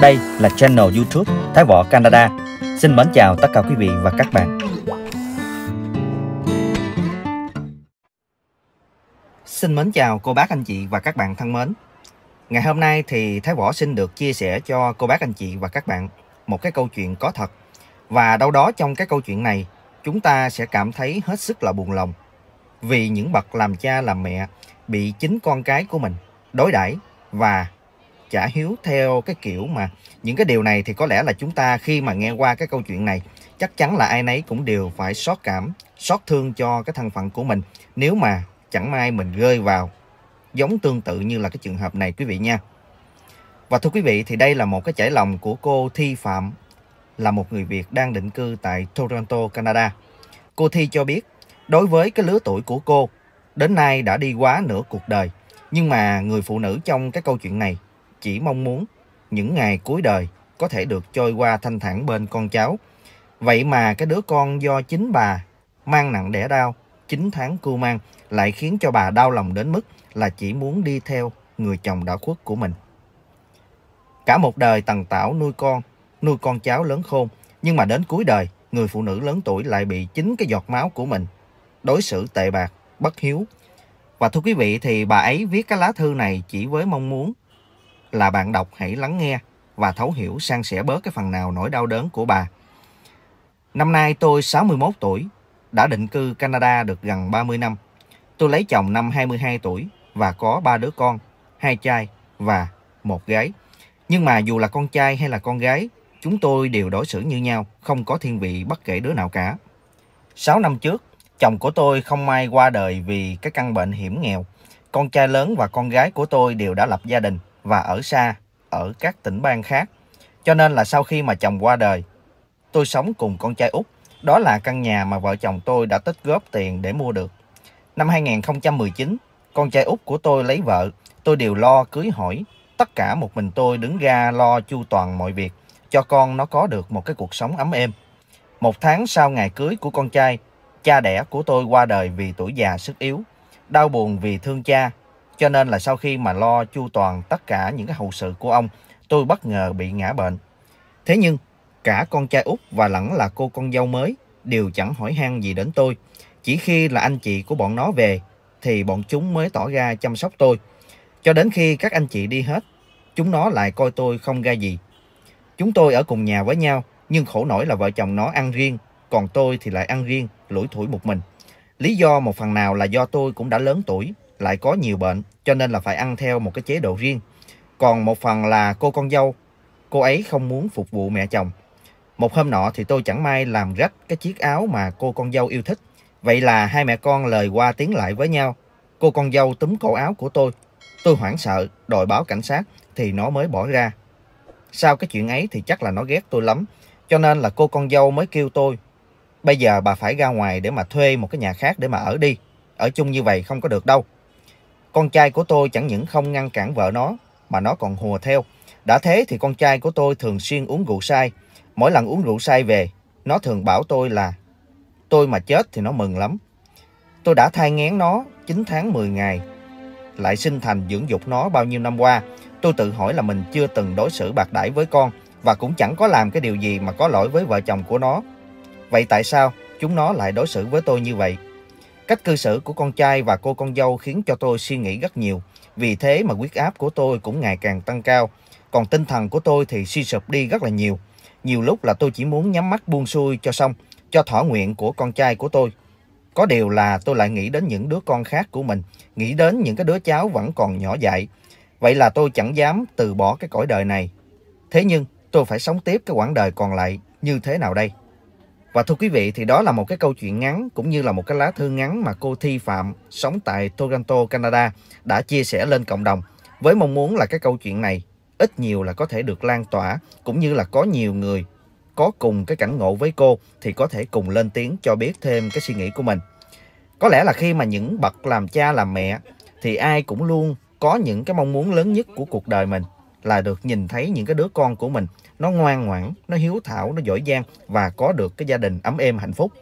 Đây là channel YouTube Thái Võ Canada. Xin mến chào tất cả quý vị và các bạn. Xin mến chào cô bác anh chị và các bạn thân mến. Ngày hôm nay thì Thái Võ xin được chia sẻ cho cô bác anh chị và các bạn một cái câu chuyện có thật. Và đâu đó trong cái câu chuyện này, chúng ta sẽ cảm thấy hết sức là buồn lòng vì những bậc làm cha làm mẹ bị chính con cái của mình đối đãi và chả hiếu theo cái kiểu mà những cái điều này thì có lẽ là chúng ta khi mà nghe qua cái câu chuyện này chắc chắn là ai nấy cũng đều phải xót cảm, xót thương cho cái thân phận của mình nếu mà chẳng may mình rơi vào giống tương tự như là cái trường hợp này quý vị nha. Và thưa quý vị thì đây là một cái trải lòng của cô Thi Phạm là một người Việt đang định cư tại Toronto, Canada. Cô Thi cho biết đối với cái lứa tuổi của cô đến nay đã đi quá nửa cuộc đời nhưng mà người phụ nữ trong cái câu chuyện này chỉ mong muốn những ngày cuối đời có thể được trôi qua thanh thản bên con cháu. Vậy mà cái đứa con do chính bà mang nặng đẻ đau 9 tháng cưu mang lại khiến cho bà đau lòng đến mức là chỉ muốn đi theo người chồng đã khuất của mình. Cả một đời tần tảo nuôi con, nuôi con cháu lớn khôn, nhưng mà đến cuối đời, người phụ nữ lớn tuổi lại bị chính cái giọt máu của mình, đối xử tệ bạc, bất hiếu. Và thưa quý vị thì bà ấy viết cái lá thư này chỉ với mong muốn là bạn đọc hãy lắng nghe và thấu hiểu san sẻ bớt cái phần nào nỗi đau đớn của bà. Năm nay tôi 61 tuổi, đã định cư Canada được gần 30 năm. Tôi lấy chồng năm 22 tuổi và có ba đứa con, hai trai và một gái. Nhưng mà dù là con trai hay là con gái, chúng tôi đều đối xử như nhau, không có thiên vị bất kể đứa nào cả. 6 năm trước, chồng của tôi không may qua đời vì cái căn bệnh hiểm nghèo. Con trai lớn và con gái của tôi đều đã lập gia đình và ở xa ở các tỉnh bang khác. Cho nên là sau khi mà chồng qua đời, tôi sống cùng con trai út. Đó là căn nhà mà vợ chồng tôi đã tích góp tiền để mua được. Năm 2019, con trai út của tôi lấy vợ, tôi đều lo cưới hỏi. Tất cả một mình tôi đứng ra lo chu toàn mọi việc, cho con nó có được một cái cuộc sống ấm êm. Một tháng sau ngày cưới của con trai, cha đẻ của tôi qua đời vì tuổi già sức yếu. Đau buồn vì thương cha, cho nên là sau khi mà lo chu toàn tất cả những cái hậu sự của ông, tôi bất ngờ bị ngã bệnh. Thế nhưng, cả con trai út và lẫn là cô con dâu mới đều chẳng hỏi han gì đến tôi. Chỉ khi là anh chị của bọn nó về thì bọn chúng mới tỏ ra chăm sóc tôi. Cho đến khi các anh chị đi hết, chúng nó lại coi tôi không ra gì. Chúng tôi ở cùng nhà với nhau, nhưng khổ nổi là vợ chồng nó ăn riêng, còn tôi thì lại ăn riêng, lủi thủi một mình. Lý do một phần nào là do tôi cũng đã lớn tuổi, lại có nhiều bệnh cho nên là phải ăn theo một cái chế độ riêng. Còn một phần là cô con dâu, cô ấy không muốn phục vụ mẹ chồng. Một hôm nọ thì tôi chẳng may làm rách cái chiếc áo mà cô con dâu yêu thích. Vậy là hai mẹ con lời qua tiếng lại với nhau. Cô con dâu túm cổ áo của tôi. Tôi hoảng sợ, đòi báo cảnh sát thì nó mới bỏ ra. Sau cái chuyện ấy thì chắc là nó ghét tôi lắm. Cho nên là cô con dâu mới kêu tôi. Bây giờ bà phải ra ngoài để mà thuê một cái nhà khác để mà ở đi. Ở chung như vậy không có được đâu. Con trai của tôi chẳng những không ngăn cản vợ nó, mà nó còn hùa theo. Đã thế thì con trai của tôi thường xuyên uống rượu say. Mỗi lần uống rượu say về, nó thường bảo tôi là tôi mà chết thì nó mừng lắm. Tôi đã thai ngén nó 9 tháng 10 ngày, lại sinh thành dưỡng dục nó bao nhiêu năm qua. Tôi tự hỏi là mình chưa từng đối xử bạc đãi với con và cũng chẳng có làm cái điều gì mà có lỗi với vợ chồng của nó. Vậy tại sao chúng nó lại đối xử với tôi như vậy? Cách cư xử của con trai và cô con dâu khiến cho tôi suy nghĩ rất nhiều. Vì thế mà huyết áp của tôi cũng ngày càng tăng cao. Còn tinh thần của tôi thì suy sụp đi rất là nhiều. Nhiều lúc là tôi chỉ muốn nhắm mắt buông xuôi cho xong, cho thỏa nguyện của con trai của tôi. Có điều là tôi lại nghĩ đến những đứa con khác của mình, nghĩ đến những cái đứa cháu vẫn còn nhỏ dại. Vậy là tôi chẳng dám từ bỏ cái cõi đời này. Thế nhưng tôi phải sống tiếp cái quãng đời còn lại như thế nào đây? Và thưa quý vị thì đó là một cái câu chuyện ngắn cũng như là một cái lá thư ngắn mà cô Thi Phạm sống tại Toronto, Canada đã chia sẻ lên cộng đồng với mong muốn là cái câu chuyện này ít nhiều là có thể được lan tỏa cũng như là có nhiều người có cùng cái cảnh ngộ với cô thì có thể cùng lên tiếng cho biết thêm cái suy nghĩ của mình. Có lẽ là khi mà những bậc làm cha làm mẹ thì ai cũng luôn có những cái mong muốn lớn nhất của cuộc đời mình là được nhìn thấy những cái đứa con của mình nó ngoan ngoãn, nó hiếu thảo, nó giỏi giang và có được cái gia đình ấm êm hạnh phúc.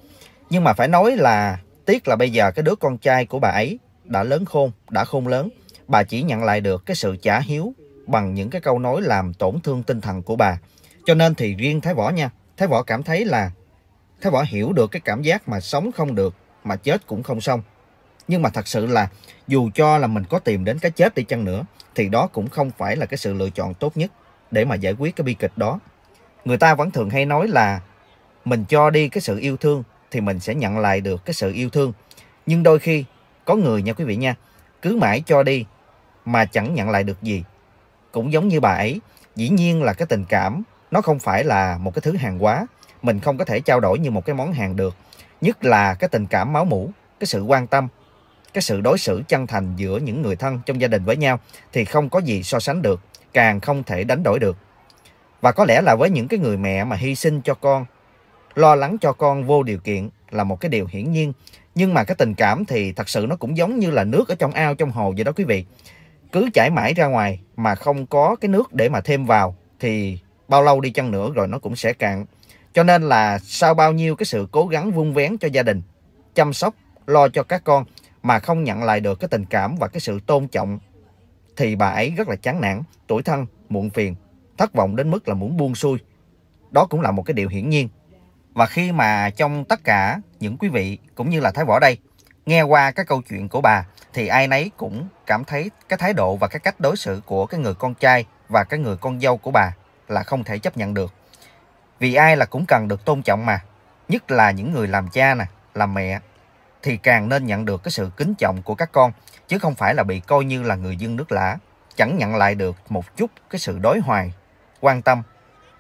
Nhưng mà phải nói là tiếc là bây giờ cái đứa con trai của bà ấy đã lớn khôn, đã khôn lớn, bà chỉ nhận lại được cái sự trả hiếu bằng những cái câu nói làm tổn thương tinh thần của bà. Cho nên thì riêng Thái Võ nha, Thái Võ cảm thấy là Thái Võ hiểu được cái cảm giác mà sống không được, mà chết cũng không xong nhưng mà thật sự là dù cho là mình có tìm đến cái chết đi chăng nữa thì đó cũng không phải là cái sự lựa chọn tốt nhất để mà giải quyết cái bi kịch đó người ta vẫn thường hay nói là mình cho đi cái sự yêu thương thì mình sẽ nhận lại được cái sự yêu thương nhưng đôi khi có người nha quý vị nha cứ mãi cho đi mà chẳng nhận lại được gì cũng giống như bà ấy dĩ nhiên là cái tình cảm nó không phải là một cái thứ hàng hóa mình không có thể trao đổi như một cái món hàng được nhất là cái tình cảm máu mủ cái sự quan tâm cái sự đối xử chân thành giữa những người thân trong gia đình với nhau thì không có gì so sánh được, càng không thể đánh đổi được. Và có lẽ là với những cái người mẹ mà hy sinh cho con, lo lắng cho con vô điều kiện là một cái điều hiển nhiên, nhưng mà cái tình cảm thì thật sự nó cũng giống như là nước ở trong ao trong hồ vậy đó quý vị. Cứ chảy mãi ra ngoài mà không có cái nước để mà thêm vào thì bao lâu đi chăng nữa rồi nó cũng sẽ cạn. Cho nên là sau bao nhiêu cái sự cố gắng vun vén cho gia đình, chăm sóc, lo cho các con mà không nhận lại được cái tình cảm và cái sự tôn trọng thì bà ấy rất là chán nản, tuổi thân, muộn phiền, thất vọng đến mức là muốn buông xuôi. Đó cũng là một cái điều hiển nhiên. Và khi mà trong tất cả những quý vị cũng như là Thái Võ đây nghe qua cái câu chuyện của bà thì ai nấy cũng cảm thấy cái thái độ và cái cách đối xử của cái người con trai và cái người con dâu của bà là không thể chấp nhận được. Vì ai là cũng cần được tôn trọng mà, nhất là những người làm cha nè, làm mẹ thì càng nên nhận được cái sự kính trọng của các con, chứ không phải là bị coi như là người dân nước lã, chẳng nhận lại được một chút cái sự đối hoài, quan tâm,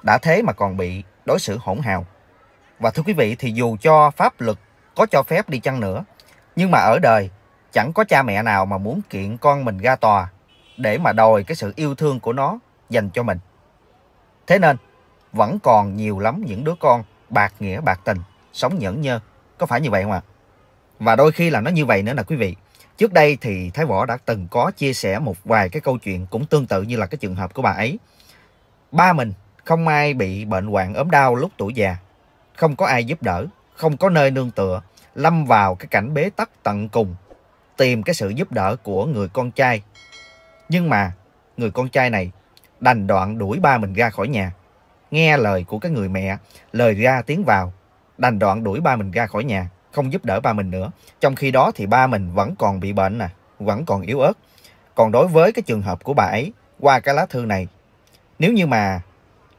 đã thế mà còn bị đối xử hỗn hào. Và thưa quý vị thì dù cho pháp luật có cho phép đi chăng nữa, nhưng mà ở đời chẳng có cha mẹ nào mà muốn kiện con mình ra tòa để mà đòi cái sự yêu thương của nó dành cho mình. Thế nên vẫn còn nhiều lắm những đứa con bạc nghĩa bạc tình, sống nhẫn nhơ. Có phải như vậy không ạ? À? Và đôi khi là nó như vậy nữa nè quý vị. Trước đây thì Thái Võ đã từng có chia sẻ một vài cái câu chuyện cũng tương tự như là cái trường hợp của bà ấy. Ba mình không ai bị bệnh hoạn ốm đau lúc tuổi già, không có ai giúp đỡ, không có nơi nương tựa, lâm vào cái cảnh bế tắc tận cùng, tìm cái sự giúp đỡ của người con trai. Nhưng mà người con trai này đành đoạn đuổi ba mình ra khỏi nhà, nghe lời của cái người mẹ, lời ra tiếng vào, đành đoạn đuổi ba mình ra khỏi nhà không giúp đỡ ba mình nữa trong khi đó thì ba mình vẫn còn bị bệnh nè vẫn còn yếu ớt còn đối với cái trường hợp của bà ấy qua cái lá thư này nếu như mà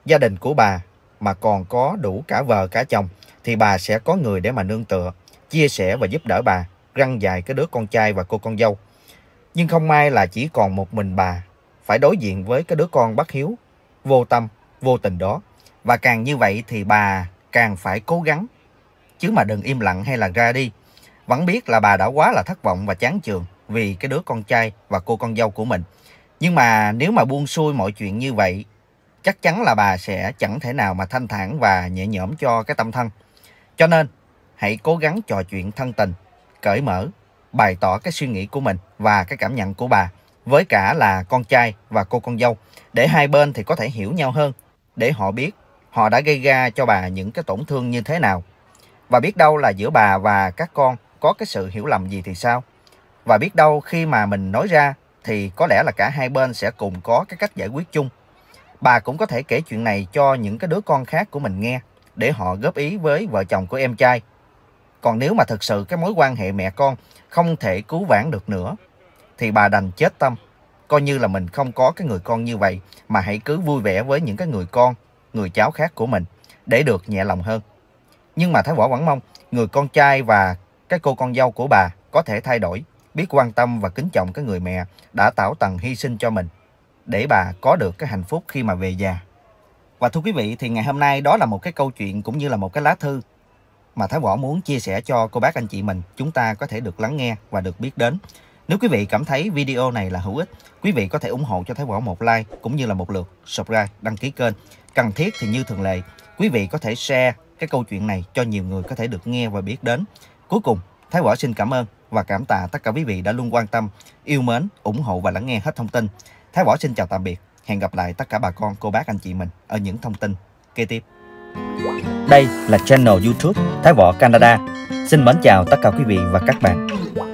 gia đình của bà mà còn có đủ cả vợ cả chồng thì bà sẽ có người để mà nương tựa chia sẻ và giúp đỡ bà răng dài cái đứa con trai và cô con dâu nhưng không may là chỉ còn một mình bà phải đối diện với cái đứa con bất hiếu vô tâm vô tình đó và càng như vậy thì bà càng phải cố gắng chứ mà đừng im lặng hay là ra đi. Vẫn biết là bà đã quá là thất vọng và chán chường vì cái đứa con trai và cô con dâu của mình. Nhưng mà nếu mà buông xuôi mọi chuyện như vậy, chắc chắn là bà sẽ chẳng thể nào mà thanh thản và nhẹ nhõm cho cái tâm thân. Cho nên, hãy cố gắng trò chuyện thân tình, cởi mở, bày tỏ cái suy nghĩ của mình và cái cảm nhận của bà với cả là con trai và cô con dâu để hai bên thì có thể hiểu nhau hơn để họ biết họ đã gây ra cho bà những cái tổn thương như thế nào và biết đâu là giữa bà và các con có cái sự hiểu lầm gì thì sao? Và biết đâu khi mà mình nói ra thì có lẽ là cả hai bên sẽ cùng có cái cách giải quyết chung. Bà cũng có thể kể chuyện này cho những cái đứa con khác của mình nghe để họ góp ý với vợ chồng của em trai. Còn nếu mà thực sự cái mối quan hệ mẹ con không thể cứu vãn được nữa thì bà đành chết tâm. Coi như là mình không có cái người con như vậy mà hãy cứ vui vẻ với những cái người con, người cháu khác của mình để được nhẹ lòng hơn. Nhưng mà Thái Võ vẫn mong người con trai và cái cô con dâu của bà có thể thay đổi, biết quan tâm và kính trọng cái người mẹ đã tảo tần hy sinh cho mình để bà có được cái hạnh phúc khi mà về già. Và thưa quý vị thì ngày hôm nay đó là một cái câu chuyện cũng như là một cái lá thư mà Thái Võ muốn chia sẻ cho cô bác anh chị mình chúng ta có thể được lắng nghe và được biết đến. Nếu quý vị cảm thấy video này là hữu ích, quý vị có thể ủng hộ cho Thái Võ một like cũng như là một lượt subscribe, đăng ký kênh. Cần thiết thì như thường lệ, quý vị có thể share cái câu chuyện này cho nhiều người có thể được nghe và biết đến. Cuối cùng, Thái Võ xin cảm ơn và cảm tạ tất cả quý vị đã luôn quan tâm, yêu mến, ủng hộ và lắng nghe hết thông tin. Thái Võ xin chào tạm biệt. Hẹn gặp lại tất cả bà con, cô bác, anh chị mình ở những thông tin kế tiếp. Đây là channel YouTube Thái Võ Canada. Xin mến chào tất cả quý vị và các bạn.